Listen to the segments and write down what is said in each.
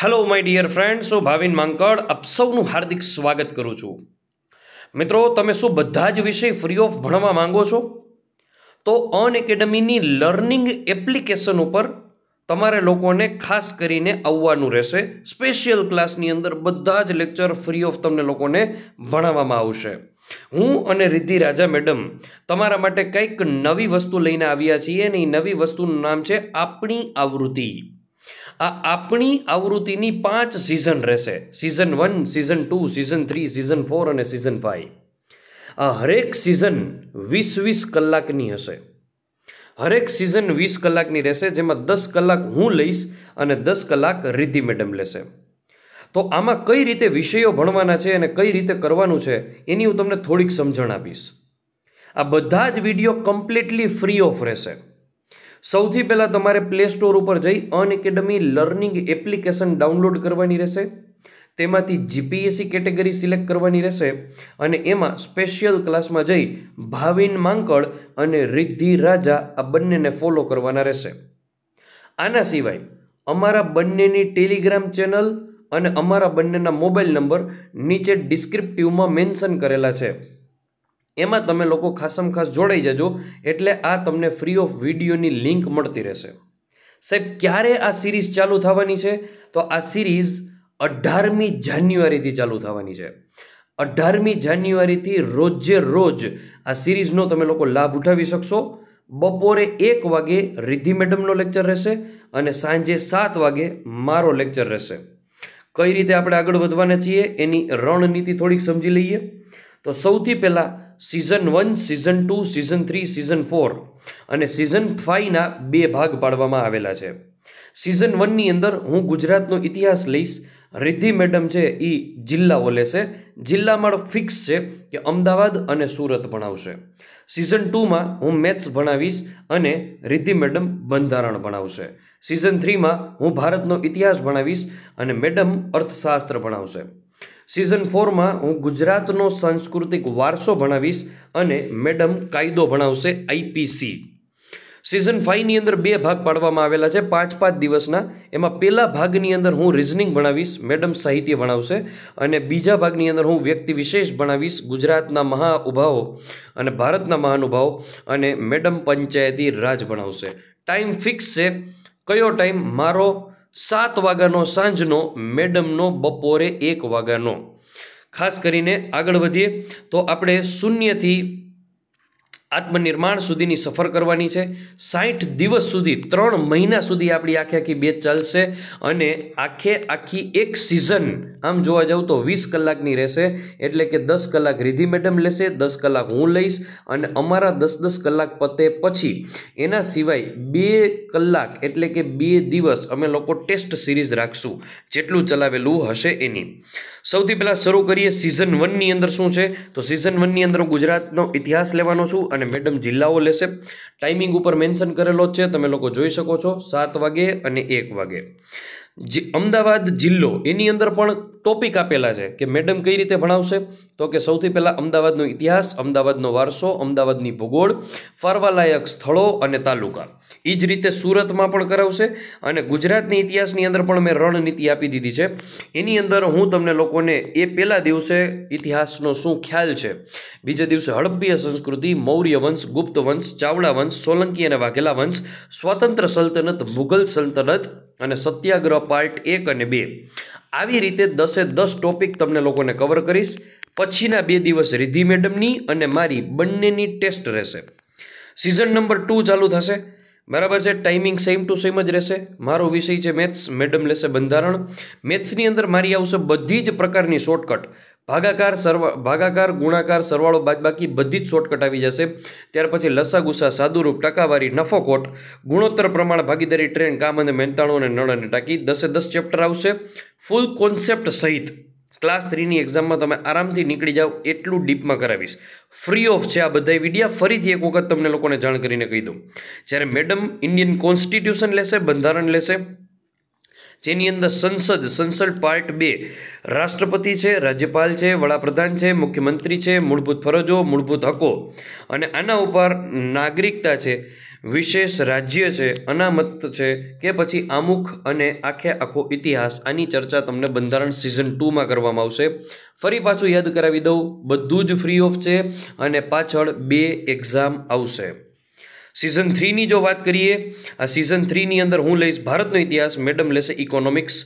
hello my dear friend હું ભાવિન માંકડ આપ સૌનું હાર્દિક સ્વાગત કરું છું મિત્રો તમે શું બધા જ વિષય ફ્રી ઓફ ભણવા માંગો છો તો અન એકેડમીની લર્નિંગ એપ્લિકેશન ઉપર તમારે લોકોને ખાસ કરીને આવવાનું રહેશે સ્પેશિયલ ક્લાસની અંદર બધા જ લેક્ચર ફ્રી ઓફ તમને લોકોને ભણાવવામાં આવશે હું અને રિદ્ધિ રાજા મેડમ તમારા માટે કંઈક નવી વસ્તુ લઈને આવ્યા છીએ અને એ નવી વસ્તુનું નામ છે આપણી આવૃત્તિ આ આપણી આવૃત્તિની પાંચ સિઝન રહેશે season one season two season three season four અને સિઝન ફાઇવ આ હરેક સિઝન વીસ વીસ કલાકની હશે હરેક સિઝન વીસ કલાકની રહેશે જેમાં દસ કલાક હું લઈશ અને દસ કલાક રિદ્ધિ મેડમ લેશે તો આમાં કઈ રીતે વિષયો ભણવાના છે અને કઈ રીતે કરવાનું છે એની હું તમને થોડીક સમજણ આપીશ આ બધા જ વિડીયો કમ્પ્લીટલી ફ્રી ઓફ રહેશે સૌથી પહેલાં તમારે પ્લે સ્ટોર ઉપર જઈ અનએકેડમી લર્નિંગ એપ્લિકેશન ડાઉનલોડ કરવાની રહેશે તેમાંથી જીપીએસસી કેટેગરી સિલેક્ટ કરવાની રહેશે અને એમાં સ્પેશિયલ ક્લાસમાં જઈ ભાવિન માંકડ અને રિદ્ધિ રાજા આ બંનેને ફોલો કરવાના રહેશે આના સિવાય અમારા બંનેની ટેલિગ્રામ ચેનલ અને અમારા બંનેના મોબાઈલ નંબર નીચે ડિસ્ક્રિપ્ટિવમાં મેન્શન કરેલા છે એમાં તમે લોકો ખાસમ ખાસ જોડાઈ જજો એટલે આ તમને ફ્રી ઓફ વિડીયોની લિંક મળતી રહેશે સાહેબ ક્યારે આ સિરીઝ ચાલુ થવાની છે તો આ સિરીઝ અઢારમી જાન્યુઆરીથી ચાલુ થવાની છે અઢારમી જાન્યુઆરીથી રોજે રોજ આ સિરીઝનો તમે લોકો લાભ ઉઠાવી શકશો બપોરે એક વાગે રિદ્ધિ મેડમનો લેક્ચર રહેશે અને સાંજે સાત વાગે મારો લેક્ચર રહેશે કઈ રીતે આપણે આગળ વધવાના છીએ એની રણનીતિ થોડીક સમજી લઈએ તો સૌથી પહેલાં season one season two season three season four અને સિઝન ફાઇવના બે ભાગ પાડવામાં આવેલા છે સિઝન વનની અંદર હું ગુજરાતનો ઇતિહાસ લઈશ રિદ્ધિ મેડમ છે એ જિલ્લાઓ લેશે જિલ્લામાં ફિક્સ છે કે અમદાવાદ અને સુરત ભણાવશે સિઝન ટુમાં હું મેથ્સ ભણાવીશ અને રિદ્ધિ મેડમ બંધારણ ભણાવશે સિઝન થ્રીમાં હું ભારતનો ઇતિહાસ ભણાવીશ અને મેડમ અર્થશાસ્ત્ર ભણાવશે સિઝન ફોરમાં હું ગુજરાતનો સાંસ્કૃતિક વારસો ભણાવીશ અને મેડમ કાયદો ભણાવશે આઈપીસી સિઝન ફાઇવની અંદર બે ભાગ પાડવામાં આવેલા છે પાંચ પાંચ દિવસના એમાં પહેલા ભાગની અંદર હું રિઝનિંગ ભણાવીશ મેડમ સાહિત્ય ભણાવશે અને બીજા ભાગની અંદર હું વ્યક્તિ વિશેષ ભણાવીશ ગુજરાતના મહાનુભાવો અને ભારતના મહાનુભાવો અને મેડમ પંચાયતી રાજ ભણાવશે ટાઈમ ફિક્સ છે કયો ટાઈમ મારો સાત વાગ્યાનો સાંજનો મેડમનો બપોરે એક વાગ્યાનો ખાસ કરીને આગળ વધીએ તો આપણે શૂન્યથી આત્મનિર્માણ સુધીની સફર કરવાની છે સાઠ દિવસ સુધી ત્રણ મહિના સુધી આપણી આખી આખી બે ચાલશે અને આખે આખી એક સિઝન આમ જોવા જાઉં તો વીસ કલાકની રહેશે એટલે કે દસ કલાક રિધિ મેડમ લેશે દસ કલાક હું લઈશ અને અમારા દસ દસ કલાક પતે પછી એના સિવાય બે કલાક એટલે કે બે દિવસ અમે લોકો ટેસ્ટ સિરીઝ રાખશું જેટલું ચલાવેલું હશે એની સૌથી પહેલાં શરૂ કરીએ સિઝન વનની અંદર શું છે તો સિઝન વનની અંદર હું ગુજરાતનો ઇતિહાસ લેવાનો છું અને મેડમ જિલ્લાઓ લેશે ટાઈમિંગ ઉપર મેન્શન કરેલો છે તમે લોકો જોઈ શકો છો સાત વાગે અને એક વાગે જે અમદાવાદ જિલ્લો એની અંદર પણ ટોપિક આપેલા છે કે મેડમ કઈ રીતે ભણાવશે તો કે સૌથી પહેલાં અમદાવાદનો ઇતિહાસ અમદાવાદનો વારસો અમદાવાદની ભૂગોળ ફરવાલાયક સ્થળો અને તાલુકા એ જ રીતે સુરતમાં પણ કરાવશે અને ગુજરાતની ઇતિહાસની અંદર પણ મેં રણનીતિ આપી દીધી છે એની અંદર હું તમને લોકોને એ પહેલા દિવસે ઇતિહાસનો શું ખ્યાલ છે બીજે દિવસે હડપ્પીય સંસ્કૃતિ મૌર્ય વંશ ગુપ્ત વંશ ચાવડા વંશ સોલંકી અને વાઘેલા વંશ સ્વતંત્ર સલ્તનત મુઘલ સલ્તનત અને સત્યાગ્રહ પાર્ટ એક અને બે આવી રીતે દસે દસ ટોપિક તમને લોકોને કવર કરીશ પછીના બે દિવસ રિધિ મેડમની અને મારી બંનેની ટેસ્ટ રહેશે સિઝન નંબર ટુ ચાલુ થશે બરાબર છે ટાઈમિંગ સેમ ટુ સેમ જ રહેશે મારો વિષય છે મેથ્સ મેડમ લેશે બંધારણ મેથ્સની અંદર મારી આવશે બધી જ પ્રકારની શોર્ટકટ ભાગાકાર સરવા ભાગાકાર ગુણાકાર સરવાળો બાદબાકી બધી જ શોર્ટકટ આવી જશે ત્યાર પછી લસા ગુસા સાદુરૂપ ટકાવારી નફોકોટ ગુણોત્તર પ્રમાણ ભાગીદારી ટ્રેન કામ અને મહેનતાણું અને નળ અને ટાંકી દસે દસ ચેપ્ટર આવશે ફૂલ કોન્સેપ્ટ સહિત ક્લાસ થ્રીની એક્ઝામમાં તમે આરામથી નીકળી જાઓ એટલું ડીપમાં કરાવીશ ફ્રી ઓફ છે આ બધા વિડીયા ફરીથી એક વખત તમને લોકોને જાણ કરીને કહી દઉં જ્યારે મેડમ ઇન્ડિયન કોન્સ્ટિટ્યુશન લેશે બંધારણ લેશે જેની અંદર સંસદ સંસદ પાર્ટ બે રાષ્ટ્રપતિ છે રાજ્યપાલ છે વડાપ્રધાન છે મુખ્યમંત્રી છે મૂળભૂત ફરજો મૂળભૂત હકો અને આના ઉપર નાગરિકતા છે વિશેષ રાજ્ય છે અનામત છે કે પછી આમુખ અને આખે આખો ઇતિહાસ આની ચર્ચા તમને બંધારણ સિઝન ટુમાં કરવામાં આવશે ફરી પાછું યાદ કરાવી દઉં બધું જ ફ્રી ઓફ છે અને પાછળ બે એક્ઝામ આવશે સિઝન થ્રીની જો વાત કરીએ આ સિઝન થ્રીની અંદર હું લઈશ ભારતનો ઇતિહાસ મેડમ લેશે ઇકોનોમિક્સ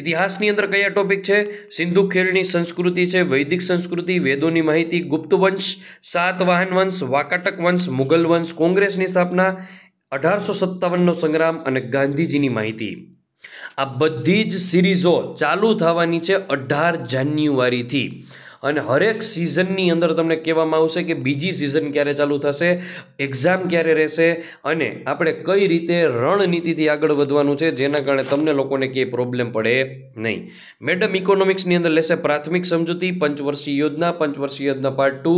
ઇતિહાસની અંદર કયા ટોપિક છે સિંધુ ખીણની સંસ્કૃતિ છે વૈદિક સંસ્કૃતિ વેદોની માહિતી ગુપ્ત વંશ સાતવાહન વંશ વાકાટક વંશ મુગલ વંશ કોંગ્રેસની સ્થાપના અઢારસો સત્તાવનનો સંગ્રામ અને ગાંધીજીની માહિતી આ બધી જ સિરીઝો ચાલુ થવાની છે અઢાર જાન્યુઆરીથી અને હરેક સિઝનની અંદર તમને કહેવામાં આવશે કે બીજી સિઝન ક્યારે ચાલુ થશે એક્ઝામ ક્યારે રહેશે અને આપણે કઈ રીતે રણનીતિથી આગળ વધવાનું છે જેના કારણે તમને લોકોને કંઈ પ્રોબ્લેમ પડે નહીં મેડમ ઇકોનોમિક્સની અંદર લેશે પ્રાથમિક સમજૂતી પંચવર્ષીય યોજના પંચવર્ષીય યોજના પાર્ટ ટુ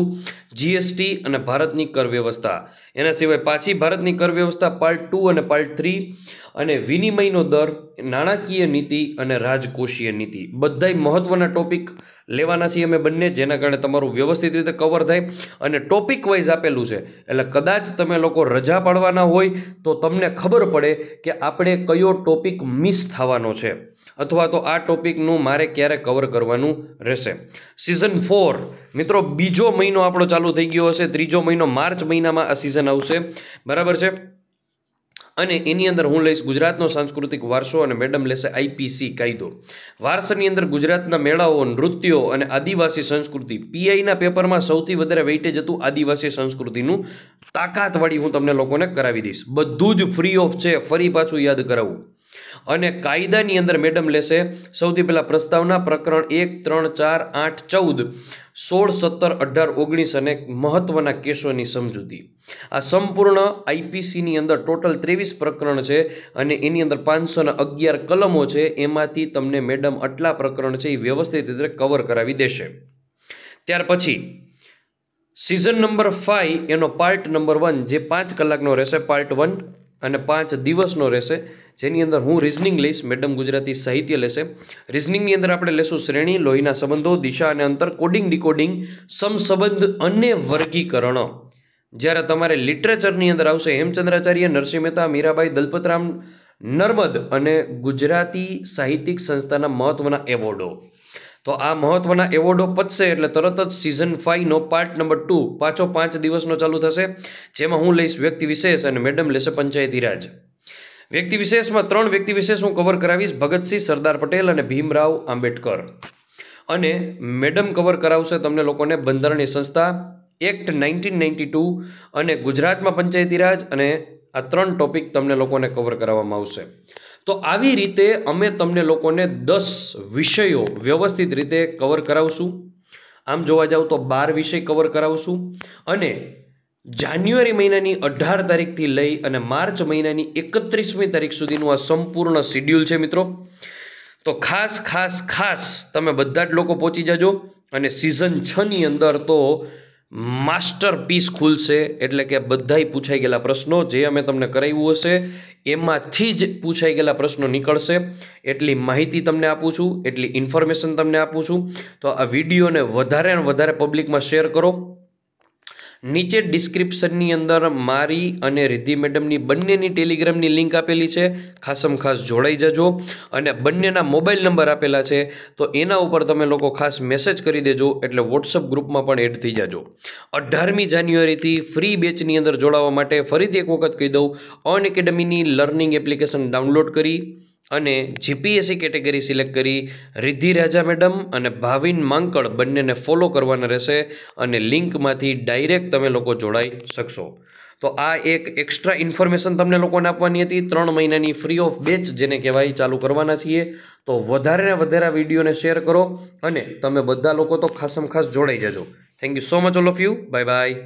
જીએસટી અને ભારતની કર વ્યવસ્થા એના સિવાય પાછી ભારતની કર વ્યવસ્થા પાર્ટ ટુ અને પાર્ટ થ્રી અને વિનિમયનો દર નાણાકીય નીતિ અને રાજકોષીય નીતિ બધાય મહત્ત્વના ટોપિક લેવાના છીએ અમે બંને જેના કારણે તમારું વ્યવસ્થિત રીતે કવર થાય અને ટોપિક વાઇઝ આપેલું છે એટલે કદાચ તમે લોકો રજા પાડવાના હોય તો તમને ખબર પડે કે આપણે કયો ટોપિક મિસ થવાનો છે અથવા તો આ ટોપિકનું મારે ક્યારે કવર કરવાનું રહેશે સિઝન ફોર મિત્રો બીજો મહિનો આપણો ચાલુ થઈ ગયો હશે ત્રીજો મહિનો માર્ચ મહિનામાં આ સિઝન આવશે બરાબર છે અને એની અંદર હું લઈશ ગુજરાતનો સાંસ્કૃતિક વારસો અને મેડમ લેશે આઈપીસી કાયદો વારસાની અંદર ગુજરાતના મેળાઓ નૃત્યો અને આદિવાસી સંસ્કૃતિ પીઆઈના પેપરમાં સૌથી વધારે વેઇટેજ હતું આદિવાસી સંસ્કૃતિનું તાકાતવાળી હું તમને લોકોને કરાવી દઈશ બધું જ ફ્રી ઓફ છે ફરી પાછું યાદ કરાવું અને કાયદાની અંદર મેડમ લેશે સૌથી પહેલાં પ્રસ્તાવના પ્રકરણ એક ત્રણ ચાર આઠ ચૌદ સોળ સત્તર અઢાર ઓગણીસ અને મહત્વના કેસોની સમજૂતી આ સંપૂર્ણ આઈપીસીની અંદર ટોટલ ત્રેવીસ પ્રકરણ છે અને એની અંદર પાંચસો અગિયાર કલમો છે એમાંથી તમને મેડમ આટલા પ્રકરણ છે એ વ્યવસ્થિત રીતે કવર કરાવી દેશે ત્યાર પછી સિઝન નંબર ફાઇવ એનો પાર્ટ નંબર વન જે પાંચ કલાકનો રહેશે પાર્ટ વન અને પાંચ દિવસનો રહેશે જેની અંદર હું રિઝનિંગ લઈશ મેડમ ગુજરાતી સાહિત્ય લેશે રિઝનિંગની અંદર આપણે લેશું શ્રેણી લોહીના સંબંધો દિશા અને અંતર કોડિંગ ડીકોડિંગ સમસંબંધ અને વર્ગીકરણ જ્યારે તમારે લિટરેચરની અંદર આવશે હેમચંદ્રાચાર્ય નરસિંહ મહેતા મીરાબાઈ દલપતરામ નર્મદ અને ગુજરાતી સાહિત્યિક સંસ્થાના મહત્ત્વના એવોર્ડો તો આ મહત્વના એવોર્ડો પતશે એટલે તરત જ સિઝન ફાઈવનો પાર્ટ નંબર ટુ પાછો પાંચ દિવસનો ચાલુ થશે જેમાં હું લઈશ વ્યક્તિ વિશેષ અને મેડમ લેશે પંચાયતી રાજ વ્યક્તિ વિશેષમાં ત્રણ વ્યક્તિ વિશેષ હું કવર કરાવીશ ભગતસિંહ સરદાર પટેલ અને ભીમરાવ આંબેડકર અને મેડમ કવર કરાવશે તમને લોકોને બંધારણીય સંસ્થા એક્ટ નાઇન્ટીન નાઇન્ટી ટુ અને ગુજરાતમાં પંચાયતી રાજ અને આ ત્રણ ટોપિક તમને લોકોને કવર કરાવવામાં આવશે તો આવી રીતે અમે તમને લોકોને દસ વિષયો વ્યવસ્થિત રીતે કવર કરાવશું આમ જોવા જાવ તો બાર વિષય કવર કરાવશું અને જાન્યુઆરી મહિનાની અઢાર તારીખથી લઈ અને માર્ચ મહિનાની એકત્રીસમી તારીખ સુધીનું આ સંપૂર્ણ શિડ્યુલ છે મિત્રો તો ખાસ ખાસ ખાસ તમે બધા જ લોકો પહોંચી જાજો અને સિઝન છની અંદર તો માસ્ટરપીસ ખુલશે એટલે કે બધાય પૂછાઈ ગયેલા પ્રશ્નો જે અમે તમને કરાવ્યું હશે એમાંથી જ પૂછાઈ ગયેલા પ્રશ્નો નીકળશે એટલી માહિતી તમને આપું છું એટલી ઇન્ફોર્મેશન તમને આપું છું તો આ વિડીયોને વધારે ને વધારે પબ્લિકમાં શેર કરો નીચે ડિસ્ક્રિપ્શનની અંદર મારી અને રિદ્ધિ મેડમની બંનેની ટેલિગ્રામની લિંક આપેલી છે ખાસમ ખાસ જોડાઈ જજો અને બંનેના મોબાઈલ નંબર આપેલા છે તો એના ઉપર તમે લોકો ખાસ મેસેજ કરી દેજો એટલે વોટ્સઅપ ગ્રુપમાં પણ એડ થઈ જજો અઢારમી જાન્યુઆરીથી ફ્રી બેચની અંદર જોડાવા માટે ફરીથી એક વખત કહી દઉં અન એકેડમીની લર્નિંગ એપ્લિકેશન ડાઉનલોડ કરી અને જીપીએસસી કેટેગરી સિલેક્ટ કરી રિદ્ધિ રાજા મેડમ અને ભાવિન માંકડ બંનેને ફોલો કરવાના રહેશે અને લિંકમાંથી ડાયરેક્ટ તમે લોકો જોડાઈ શકશો તો આ એક એક્સ્ટ્રા ઇન્ફોર્મેશન તમને લોકોને આપવાની હતી ત્રણ મહિનાની ફ્રી ઓફ બેચ જેને કહેવાય ચાલુ કરવાના છીએ તો વધારે ને વધારે વિડીયોને શેર કરો અને તમે બધા લોકો તો ખાસમ ખાસ જોડાઈ જજો thank you so much all of you bye by